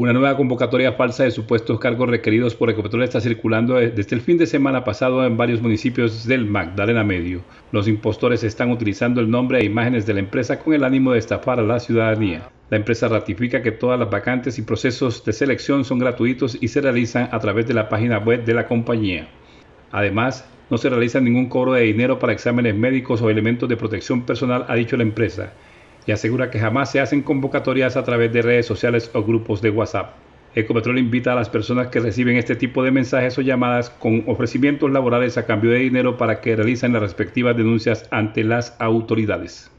Una nueva convocatoria falsa de supuestos cargos requeridos por Ecopetrol está circulando eh, desde el fin de semana pasado en varios municipios del Magdalena Medio. Los impostores están utilizando el nombre e imágenes de la empresa con el ánimo de estafar a la ciudadanía. La empresa ratifica que todas las vacantes y procesos de selección son gratuitos y se realizan a través de la página web de la compañía. Además, no se realiza ningún cobro de dinero para exámenes médicos o elementos de protección personal, ha dicho la empresa asegura que jamás se hacen convocatorias a través de redes sociales o grupos de WhatsApp. Ecopetrol invita a las personas que reciben este tipo de mensajes o llamadas con ofrecimientos laborales a cambio de dinero para que realicen las respectivas denuncias ante las autoridades.